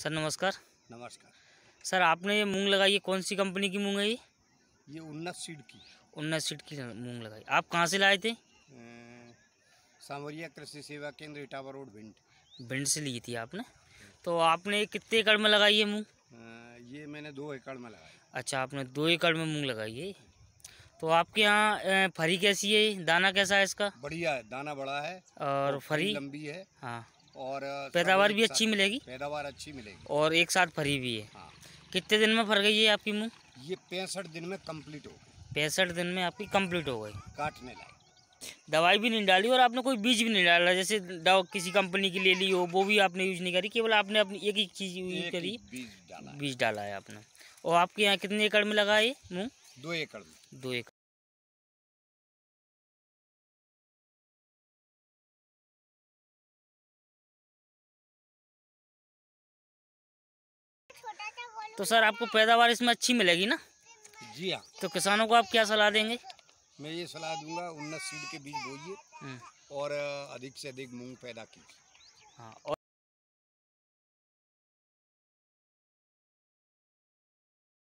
Sir नमस्कार नमस्कार sir आपने ये मूंग लगाई है कौन सी कंपनी की मूंग है ये ये उन्नत सीड की उन्नत सीड की मूंग लगाई आप कहाँ से लाए थे सांवरिया कृषि सेवा केंद्र इटावा रोड भिंड भिंड से ली थी आपने तो आपने कितने एकड़ में लगाई है मूँग ये मैंने दो एकड़ में लगाई अच्छा आपने दो एकड़ में मूँग लगाई है तो आपके यहाँ फरी कैसी है दाना कैसा है इसका बढ़िया है दाना बड़ा है और, और फरी लंबी है हाँ और पैदावार भी अच्छी मिलेगी पैदावार अच्छी मिलेगी और एक साथ फरी भी है हाँ। कितने दिन में फर गई है आपकी मूँग ये पैंसठ दिन में कम्प्लीट हो गई पैंसठ दिन में आपकी कम्प्लीट हो गई काटने लगे दवाई भी नहीं डाली और आपने कोई बीज भी नहीं डाला जैसे दवा किसी कंपनी की ले ली हो वो भी आपने यूज नहीं करी केवल आपने अपनी एक ही चीज़ यूज करी बीज डाला है आपने और आपके यहाँ कितने एकड़ में लगा है मूँग दो एकड़ में दो एकड़ तो, तो सर आपको पैदावार इसमें अच्छी मिलेगी ना जी हाँ तो किसानों को आप क्या सलाह देंगे मैं ये सलाह दूंगा उन्नत सीड के बीज बोइए हम्म। और अधिक से अधिक मूंग पैदा कीजिए हाँ